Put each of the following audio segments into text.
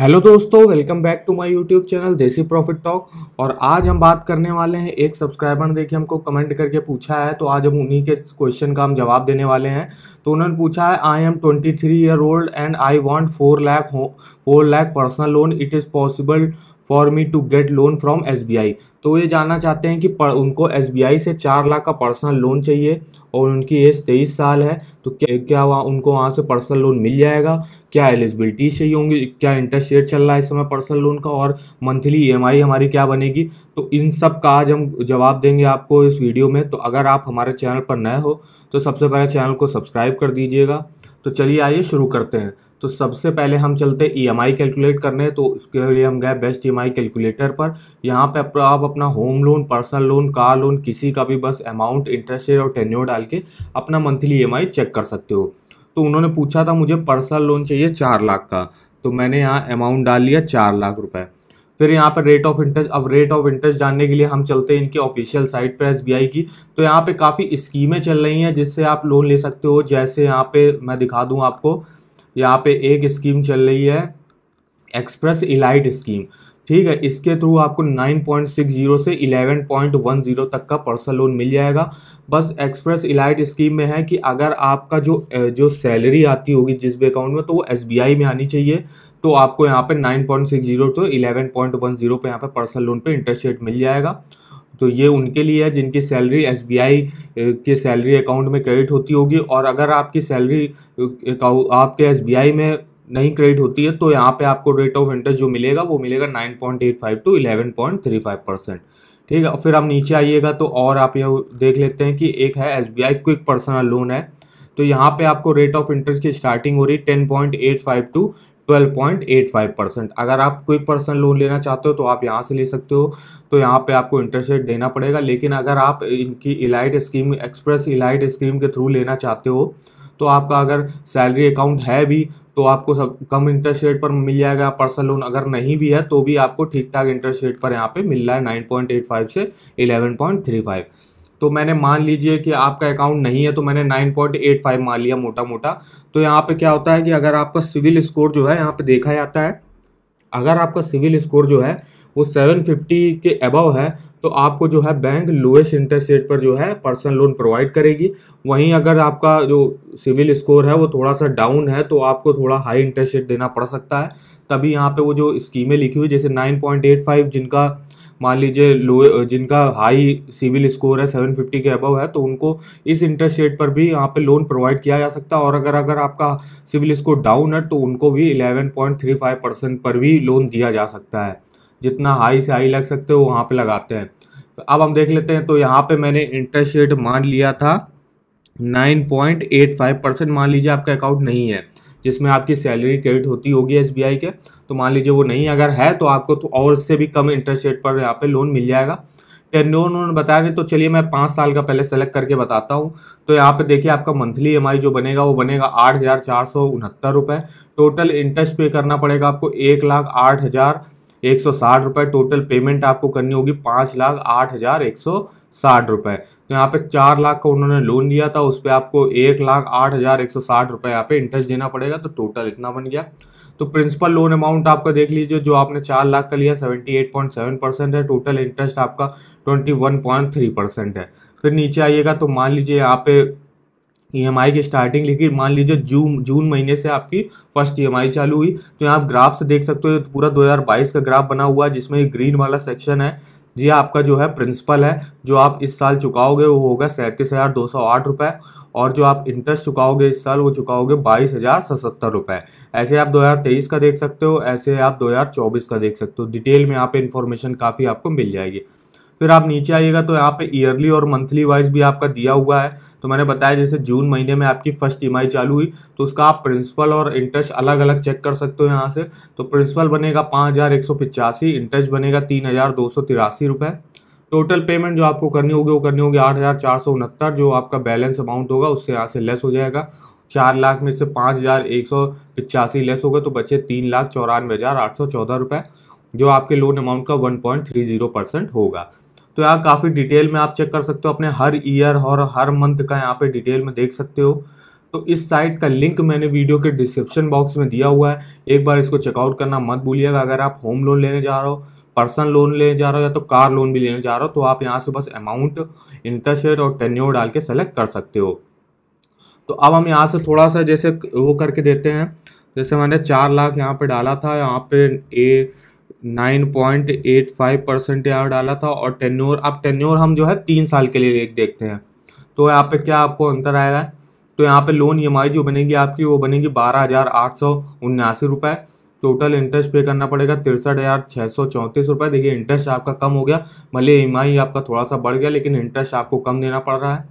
hello दोस्तों welcome back to my YouTube channel Desi profit talk और आज हम बात करने वाले हैं एक सब्सक्राइबर ने देखिए हमको कमेंट करके पूछा है तो आज हम उन्हीं के क्वेश्चन का हम जवाब देने वाले हैं तो उन्होंने पूछा है I am twenty three year old and I want four lakh हो four lakh personal loan it is possible for me to get loan from S तो ये जानना चाहते हैं कि उनको एस से चार लाख का पर्सनल लोन चाहिए और उनकी एज तेईस साल है तो क्या क्या वहाँ उनको वहाँ से पर्सनल लोन मिल जाएगा क्या एलिजिबिलिटी चाहिए होंगी क्या इंटरेस्ट रेट चल रहा है इस समय पर्सनल लोन का और मंथली ई e हमारी क्या बनेगी तो इन सब का आज हम जवाब देंगे आपको इस वीडियो में तो अगर आप हमारे चैनल पर नए हो तो सबसे पहले चैनल को सब्सक्राइब कर दीजिएगा तो चलिए आइए शुरू करते हैं तो सबसे पहले हम चलते हैं ई e कैलकुलेट करने तो उसके लिए हम गए बेस्ट ई कैलकुलेटर पर यहाँ पे आप अपना home loan personal loan car loan किसी का भी बस अमाउंट इंटरेस्ट रेट और टेन्यू डाल के अपना मंथली ई चेक कर सकते हो तो उन्होंने पूछा था मुझे पर्सनल लोन चाहिए चार लाख का तो मैंने यहाँ अमाउंट डाल लिया चार लाख रुपये फिर यहाँ पर रेट ऑफ इंटरेस्ट अब रेट ऑफ इंटरेस्ट जानने के लिए हम चलते हैं इनके ऑफिशियल साइट पर एस की तो यहाँ पर काफ़ी स्कीमें चल रही हैं जिससे आप लोन ले सकते हो जैसे यहाँ पर मैं दिखा दूँ आपको यहाँ पर एक स्कीम चल रही है एक्सप्रेस इलाइट स्कीम ठीक है इसके थ्रू आपको 9.60 से 11.10 तक का पर्सनल लोन मिल जाएगा बस एक्सप्रेस इलाइट स्कीम में है कि अगर आपका जो जो सैलरी आती होगी जिस भी अकाउंट में तो वो एस में आनी चाहिए तो आपको यहाँ पे 9.60 टू 11.10 पे यहाँ पर पर्सनल लोन पे इंटरेस्ट रेट मिल जाएगा तो ये उनके लिए है जिनकी सैलरी एस के सैलरी अकाउंट में क्रेडिट होती होगी और अगर आपकी सैलरी आपके एस में नहीं क्रेडिट होती है तो यहाँ पे आपको रेट ऑफ इंटरेस्ट जो मिलेगा वो मिलेगा 9.85 टू 11.35 परसेंट ठीक है फिर आप नीचे आइएगा तो और आप ये देख लेते हैं कि एक है एस क्विक पर्सनल लोन है तो यहाँ पे आपको रेट ऑफ इंटरेस्ट की स्टार्टिंग हो रही है ten point eight five to 12.85 percent अगर आप क्विक पर्सनल लोन लेना चाहते हो तो आप यहाँ से ले सकते हो तो यहाँ पे आपको इंटरेस्ट रेट देना पड़ेगा लेकिन अगर आप इनकी elite scheme express elite scheme के थ्रू लेना चाहते हो तो आपका अगर सैलरी अकाउंट है भी तो आपको सब कम इंटरेस्ट रेट पर मिल जाएगा पर्सनल लोन अगर नहीं भी है तो भी आपको ठीक ठाक इंटरेस्ट रेट पर यहाँ पे मिल रहा है नाइन पॉइंट एट फाइव से इलेवन पॉइंट थ्री फाइव तो मैंने मान लीजिए कि आपका अकाउंट नहीं है तो मैंने नाइन पॉइंट एट फाइव मान लिया मोटा मोटा तो यहाँ पे क्या होता है कि अगर आपका सिविल स्कोर जो है यहाँ पे देखा जाता है अगर आपका सिविल स्कोर जो है वो 750 के अबव है तो आपको जो है बैंक लोएस्ट इंटरेस्ट रेट पर जो है पर्सनल लोन प्रोवाइड करेगी वहीं अगर आपका जो सिविल स्कोर है वो थोड़ा सा डाउन है तो आपको थोड़ा हाई इंटरेस्ट रेट देना पड़ सकता है तभी यहाँ पे वो जो स्कीमें लिखी हुई जैसे 9.85 जिनका मान लीजिए लो जिनका हाई सिविल स्कोर है 750 के अबव है तो उनको इस इंटरेस्ट रेट पर भी यहाँ पे लोन प्रोवाइड किया जा सकता है और अगर अगर आपका सिविल स्कोर डाउन है तो उनको भी 11.35 परसेंट पर भी लोन दिया जा सकता है जितना हाई से हाई लग सकते हो वहाँ पर लगाते हैं अब हम देख लेते हैं तो यहाँ पर मैंने इंटरेस्ट रेट मान लिया था nine point eight five percent मान लीजिए आपका अकाउंट नहीं है जिसमें आपकी सैलरी क्रेडिट होती होगी एस के तो मान लीजिए वो नहीं अगर है तो आपको तो और इससे भी कम इंटरेस्ट रेट पर यहाँ पे लोन मिल जाएगा टेन उन्होंने बताया नहीं तो चलिए मैं पाँच साल का पहले सेलेक्ट करके बताता हूँ तो यहाँ पे देखिए आपका मंथली एम जो बनेगा वो बनेगा आठ हज़ार चार सौ उनहत्तर रुपये टोटल इंटरेस्ट पे करना पड़ेगा आपको एक लाख आठ हज़ार एक सौ साठ रुपए टोटल पेमेंट आपको करनी होगी पाँच लाख आठ हज़ार एक सौ साठ रुपए तो यहाँ पे चार लाख का उन्होंने लोन लिया था उस पर आपको एक लाख आठ हज़ार एक सौ साठ रुपए यहाँ पे इंटरेस्ट देना पड़ेगा तो टोटल इतना बन गया तो प्रिंसिपल लोन अमाउंट आपका देख लीजिए जो आपने चार लाख का लिया seventy eight point seven percent है टोटल इंटरेस्ट आपका twenty one point three percent है फिर नीचे आइएगा तो मान लीजिए यहाँ पे ई e की स्टार्टिंग लिखी मान लीजिए जून जून महीने से आपकी फर्स्ट ई e चालू हुई तो यहाँ आप ग्राफ से देख सकते हो पूरा 2022 का ग्राफ बना हुआ है जिसमें ग्रीन वाला सेक्शन है ये आपका जो है प्रिंसिपल है जो आप इस साल चुकाओगे वो होगा सैंतीस हज़ार दो सौ आठ रुपये और जो आप इंटरेस्ट चुकाओगे इस साल वो चुकाओगे बाईस हज़ार सतहत्तर रुपये ऐसे आप दो हज़ार तेईस का देख सकते हो ऐसे आप दो हज़ार चौबीस का देख सकते हो डिटेल में यहाँ पे इन्फॉर्मेशन काफ़ी आपको मिल जाएगी फिर आप नीचे आइएगा तो यहाँ पे ईयरली और मंथली वाइज भी आपका दिया हुआ है तो मैंने बताया जैसे जून महीने में आपकी फर्स्ट ई e चालू हुई तो उसका आप प्रिंसिपल और इंटरेस्ट अलग अलग चेक कर सकते हो यहाँ से तो प्रिंसिपल बनेगा पाँच हज़ार एक सौ पिचासी इंटरेस्ट बनेगा तीन हज़ार दो सौ तिरासी टोटल पेमेंट जो आपको करनी होगी वो करनी होगी आठ हज़ार चार सौ उनहत्तर जो आपका बैलेंस अमाउंट होगा उससे यहाँ से लेस हो जाएगा चार लाख में से पाँच हज़ार एक सौ पिचासी लेस हो गए तो बचे तीन लाख चौरानवे हज़ार आठ सौ चौदह रुपये जो आपके लोन अमाउंट का one point three zero percent होगा तो यहाँ काफ़ी डिटेल में आप चेक कर सकते हो अपने हर ईयर और हर मंथ का यहाँ पे डिटेल में देख सकते हो तो इस साइट का लिंक मैंने वीडियो के डिस्क्रिप्शन बॉक्स में दिया हुआ है एक बार इसको चेकआउट करना मत भूलिएगा अगर आप होम लोन लेने जा रहे हो पर्सनल लोन लेने जा रहे हो या तो कार लोन भी लेने जा रहे हो तो आप यहाँ से बस अमाउंट इंटरेस्ट रेट और टेन्यो डाल के सेलेक्ट कर सकते हो तो अब हम यहाँ से थोड़ा सा जैसे वो करके देते हैं जैसे मैंने चार लाख यहाँ पे डाला था यहाँ पे ए nine point eight five percent यहाँ डाला था और टेन्योर अब टेन्योर हम जो है तीन साल के लिए एक देखते हैं तो यहाँ पे क्या आपको अंतर आएगा तो यहाँ पे लोन ई e जो बनेगी आपकी वो बनेगी बारह हज़ार आठ सौ उन्यासी रुपये टोटल इंटरेस्ट पे करना पड़ेगा तिरसठ हज़ार छः सौ चौंतीस रुपये देखिए इंटरेस्ट आपका कम हो गया भले ई e आपका थोड़ा सा बढ़ गया लेकिन इंटरेस्ट आपको कम देना पड़ रहा है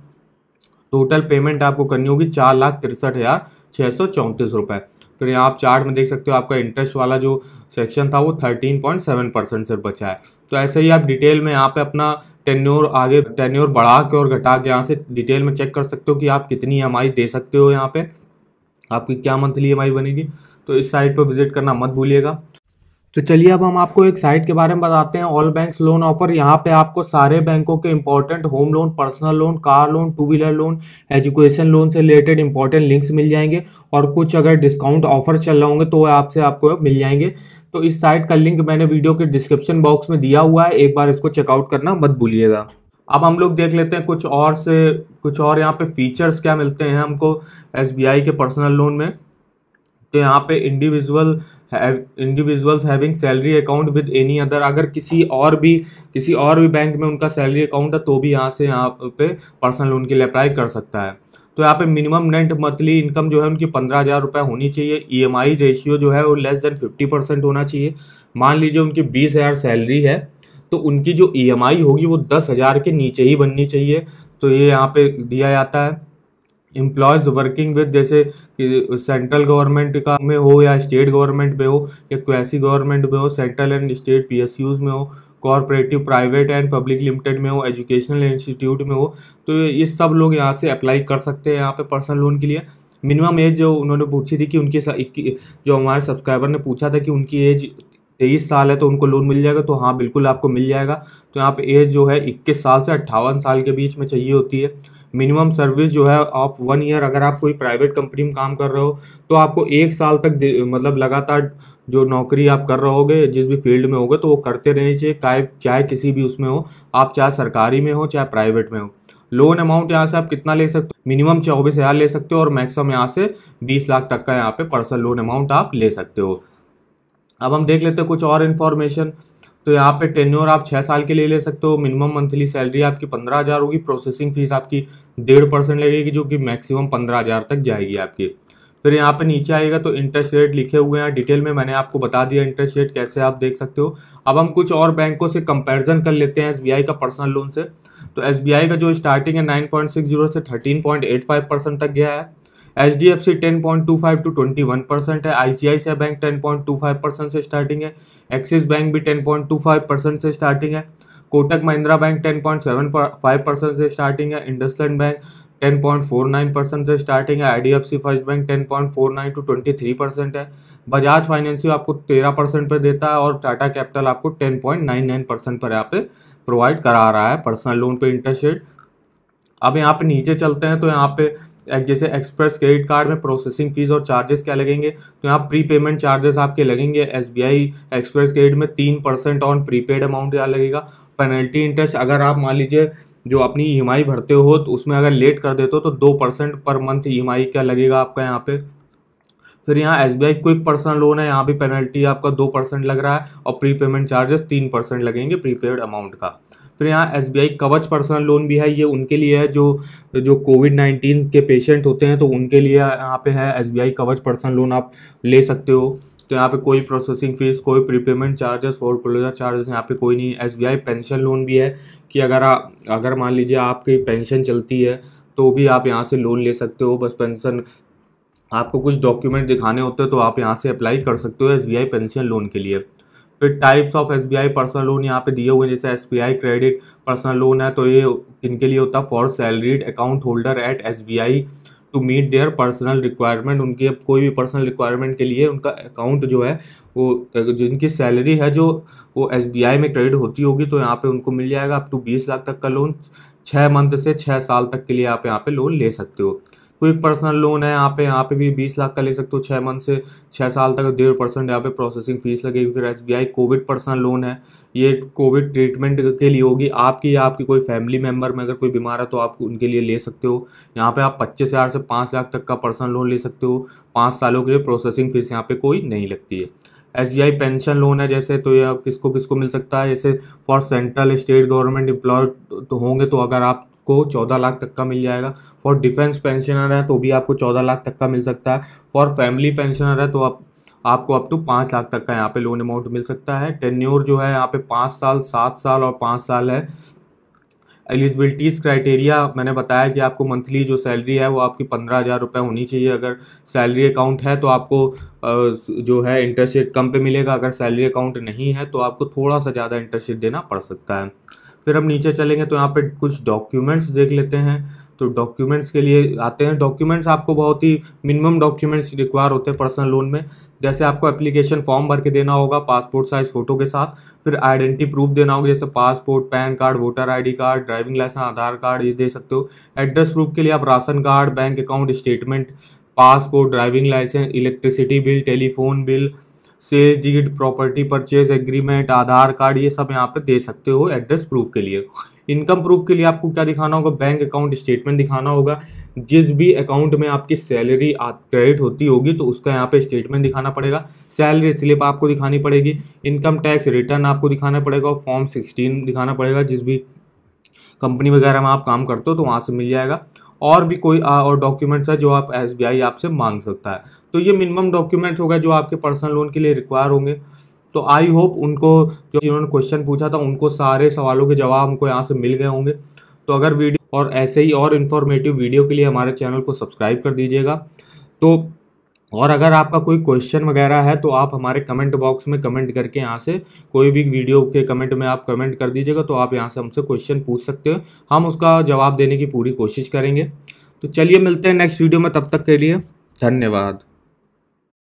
टोटल पेमेंट आपको करनी होगी चार लाख तिरसठ हज़ार छः सौ चौंतीस रुपये तो यहाँ आप चार्ट में देख सकते हो आपका इंटरेस्ट वाला जो सेक्शन था वो 13.7 परसेंट सिर्फ बचा है तो ऐसे ही आप डिटेल में यहाँ पे अपना टेन्योर आगे टेन्योर बढ़ा के और घटा के यहाँ से डिटेल में चेक कर सकते हो कि आप कितनी ई e दे सकते हो यहाँ पे आपकी क्या मंथली ई e बनेगी तो इस साइट पर विजिट करना मत भूलिएगा तो चलिए अब हम आपको एक साइट के बारे में बताते हैं ऑल बैंक्स लोन ऑफर यहाँ पे आपको सारे बैंकों के important home loan personal loan car loan two wheeler loan education loan से रिलेटेड इंपॉर्टेंट लिंक्स मिल जाएंगे और कुछ अगर डिस्काउंट ऑफर चल रहे होंगे तो वो आपसे आपको मिल जाएंगे तो इस साइट का लिंक मैंने वीडियो के डिस्क्रिप्शन बॉक्स में दिया हुआ है एक बार इसको चेकआउट करना मत भूलिएगा अब हम लोग देख लेते हैं कुछ और से कुछ और यहाँ पे फीचर्स क्या मिलते हैं हमको एस के पर्सनल लोन में तो यहाँ पे individual individuals having salary account with any other अगर किसी और भी किसी और भी बैंक में उनका सैलरी अकाउंट है तो भी यहाँ से यहाँ पे पर्सनल लोन के लिए अप्लाई कर सकता है तो यहाँ पे मिनिमम नेट मंथली इनकम जो है उनकी पंद्रह हज़ार रुपये होनी चाहिए ईएमआई e रेशियो जो है वो लेस देन फिफ्टी परसेंट होना चाहिए मान लीजिए उनकी बीस हज़ार सैलरी है तो उनकी जो ईएमआई e होगी वो दस हज़ार के नीचे ही बननी चाहिए तो ये यहाँ पे दिया जाता है एम्प्लॉयज़ वर्किंग विद जैसे कि सेंट्रल गवर्नमेंट का में हो या स्टेट गवर्नमेंट में हो या क्वैसी गवर्नमेंट में हो central and state P S Us में हो corporative private and public limited में हो एजुकेशनल इंस्टीट्यूट में हो तो ये सब लोग यहाँ से अप्लाई कर सकते हैं यहाँ पे पर्सनल लोन के लिए मिनिमम एज जो उन्होंने पूछी थी कि उनकी जो हमारे सब्सक्राइबर ने पूछा था कि उनकी एज तेईस साल है तो उनको लोन मिल जाएगा तो हाँ बिल्कुल आपको मिल जाएगा तो यहाँ पे एज जो है इक्कीस साल से अट्ठावन साल के बीच में चाहिए होती है मिनिमम सर्विस जो है ऑफ वन ईयर अगर आप कोई प्राइवेट कंपनी में काम कर रहे हो तो आपको एक साल तक मतलब लगातार जो नौकरी आप कर रहोगे जिस भी फील्ड में होगे तो वो करते रहने चाहिए चाहे किसी भी उसमें हो आप चाहे सरकारी में हो चाहे प्राइवेट में हो लोन अमाउंट यहाँ से आप कितना ले सकते हो मिनिमम चौबीस हज़ार ले सकते हो और मैक्सिमम यहाँ से बीस लाख तक का यहाँ पे पर्सनल लोन अमाउंट आप ले सकते हो अब हम देख लेते हैं कुछ और इन्फॉर्मेशन तो यहाँ पे टेन्योर आप छः साल के लिए ले सकते हो मिनिमम मंथली सैलरी आपकी पंद्रह हज़ार होगी प्रोसेसिंग फीस आपकी डेढ़ परसेंट लगेगी जो कि मैक्सिमम पंद्रह हज़ार तक जाएगी आपकी फिर यहाँ पे नीचे आएगा तो इंटरेस्ट रेट लिखे हुए हैं डिटेल में मैंने आपको बता दिया इंटरेस्ट रेट कैसे आप देख सकते हो अब हम कुछ और बैंकों से कंपेरिजन कर लेते हैं एस का पर्सनल लोन से तो एस का जो स्टार्टिंग है नाइन पॉइंट सिक्स जीरो से thirteen point eight five percent तक गया है H D F C ten point two five to twenty one percent है I C I C I bank ten point two five percent से starting है Axis bank भी ten point two five percent से starting है Kotak Mahindra bank ten point seven five percent से starting है IndusInd bank ten point four nine percent से starting है I D F C first bank ten point four nine to twenty three percent है बजाज फाइनेंसियो आपको तेरह percent पर देता है और टाटा कैपिटल आपको ten point nine nine percent पर यहाँ पे प्रोवाइड करा रहा है पर्सनल लोन पे इंटरेस्ट रेट अब यहाँ पे नीचे चलते हैं तो यहाँ पे जैसे एक्सप्रेस क्रेडिट कार्ड में प्रोसेसिंग फीस और चार्जेस क्या लगेंगे तो यहाँ प्री पेमेंट चार्जेस आपके लगेंगे एस एक्सप्रेस क्रेडिट में तीन परसेंट ऑन प्रीपेड अमाउंट क्या लगेगा पेनल्टी इंटरेस्ट अगर आप मान लीजिए जो अपनी ई e भरते हो तो उसमें अगर लेट कर देते हो तो दो परसेंट पर मंथ ई क्या लगेगा आपका यहाँ पे फिर यहाँ S B I quick personal loan है यहाँ भी पेनल्टी आपका दो परसेंट लग रहा है और प्री पेमेंट चार्जेस तीन परसेंट लगेंगे प्रीपेड अमाउंट का फिर तो यहाँ एस कवच पर्सनल लोन भी है ये उनके लिए है जो जो कोविड नाइन्टीन के पेशेंट होते हैं तो उनके लिए यहाँ पे है एस कवच पर्सनल लोन आप ले सकते हो तो यहाँ पे कोई प्रोसेसिंग फीस कोई प्रीपेमेंट चार्जेस और क्लोजर चार्जेस यहाँ पे कोई नहीं एस पेंशन लोन भी है कि अगर आ, अगर मान लीजिए आपकी पेंशन चलती है तो भी आप यहाँ से लोन ले सकते हो बस पेंशन आपको कुछ डॉक्यूमेंट दिखाने होते हैं तो आप यहाँ से अप्लाई कर सकते हो एस पेंशन लोन के लिए फिर types of S personal loan यहाँ पे दिए हुए हैं जैसे एस क्रेडिट पर्सनल लोन है तो ये किनके लिए होता है for salaried account holder at S to meet their personal requirement उनके कोई भी पर्सनल रिक्वायरमेंट के लिए उनका अकाउंट जो है वो जिनकी सैलरी है जो वो एस में क्रेडिट होती होगी तो यहाँ पे उनको मिल जाएगा अप टू बीस लाख तक का लोन छः मंथ से छः साल तक के लिए आप यहाँ पे लोन ले सकते हो कोई पर्सनल लोन है यहाँ पे यहाँ पे भी बीस लाख का ले सकते हो छः मंथ से छः साल तक डेढ़ परसेंट यहाँ पे प्रोसेसिंग फीस लगेगी फिर एस कोविड पर्सनल लोन है ये कोविड ट्रीटमेंट के लिए होगी आपकी या आपकी कोई फैमिली मेम्बर में अगर कोई बीमार है तो आप उनके लिए ले सकते हो यहाँ पे आप पच्चीस हज़ार से पाँच लाख तक का पर्सनल लोन ले सकते हो पाँच सालों के लिए प्रोसेसिंग फीस यहाँ पे कोई नहीं लगती है S B I pension loan है जैसे तो ये किसको किसको मिल सकता है जैसे for central state government employee तो होंगे तो अगर आप आपको चौदह लाख तक का मिल जाएगा फॉर डिफेंस पेंशनर है तो भी आपको चौदह लाख तक का मिल सकता है फॉर फैमिली पेंशनर है तो आप आपको अप टू पाँच लाख तक का यहाँ पे लोन अमाउंट मिल सकता है टेन्योर जो है यहाँ पे पाँच साल सात साल और पाँच साल है एलिजिबिलिटीज़ क्राइटेरिया मैंने बताया कि आपको मंथली जो सैलरी है वो आपकी पंद्रह हज़ार रुपये होनी चाहिए अगर सैलरी अकाउंट है तो आपको जो है इंटरेस्ट रेट कम पे मिलेगा अगर सैलरी अकाउंट नहीं है तो आपको थोड़ा सा ज़्यादा इंटरेस्ट रेट देना पड़ सकता है फिर हम नीचे चलेंगे तो यहाँ पे कुछ डॉक्यूमेंट्स देख लेते हैं तो डॉक्यूमेंट्स के लिए आते हैं डॉक्यूमेंट्स आपको बहुत ही मिनिमम डॉक्यूमेंट्स रिक्वायर होते हैं पर्सनल लोन में जैसे आपको एप्लीकेशन फॉर्म भर के देना होगा पासपोर्ट साइज़ फ़ोटो के साथ फिर आइडेंटिटी प्रूफ देना होगा जैसे passport PAN card voter ID card driving licence Aadhaar card ये दे सकते हो एड्रेस प्रूफ के लिए आप ration card bank account statement passport driving licence electricity bill telephone bill sales deed property purchase agreement Aadhaar card ये सब यहाँ पे दे सकते हो एड्रेस प्रूफ के लिए इनकम प्रूफ के लिए आपको क्या दिखाना होगा बैंक अकाउंट स्टेटमेंट दिखाना होगा जिस भी अकाउंट में आपकी सैलरी क्रेडिट होती होगी तो उसका यहाँ पे स्टेटमेंट दिखाना पड़ेगा सैलरी स्लिप आपको दिखानी पड़ेगी इनकम टैक्स रिटर्न आपको दिखाना पड़ेगा और फॉर्म सिक्सटीन दिखाना पड़ेगा जिस भी कंपनी वगैरह में आप काम करते हो तो वहाँ से मिल जाएगा और भी कोई आ, और डॉक्यूमेंट्स है जो आप एस आपसे मांग सकता है तो ये मिनिमम डॉक्यूमेंट होगा जो आपके पर्सनल लोन के लिए रिक्वायर होंगे तो आई होप उनको जो जिन्होंने क्वेश्चन पूछा था उनको सारे सवालों के जवाब हमको यहाँ से मिल गए होंगे तो अगर वीडियो और ऐसे ही और इन्फॉर्मेटिव वीडियो के लिए हमारे चैनल को सब्सक्राइब कर दीजिएगा तो और अगर आपका कोई क्वेश्चन वगैरह है तो आप हमारे कमेंट बॉक्स में कमेंट करके यहाँ से कोई भी वीडियो के कमेंट में आप कमेंट कर दीजिएगा तो आप यहाँ से हमसे क्वेश्चन पूछ सकते हो हम उसका जवाब देने की पूरी कोशिश करेंगे तो चलिए मिलते हैं नेक्स्ट वीडियो में तब तक के लिए धन्यवाद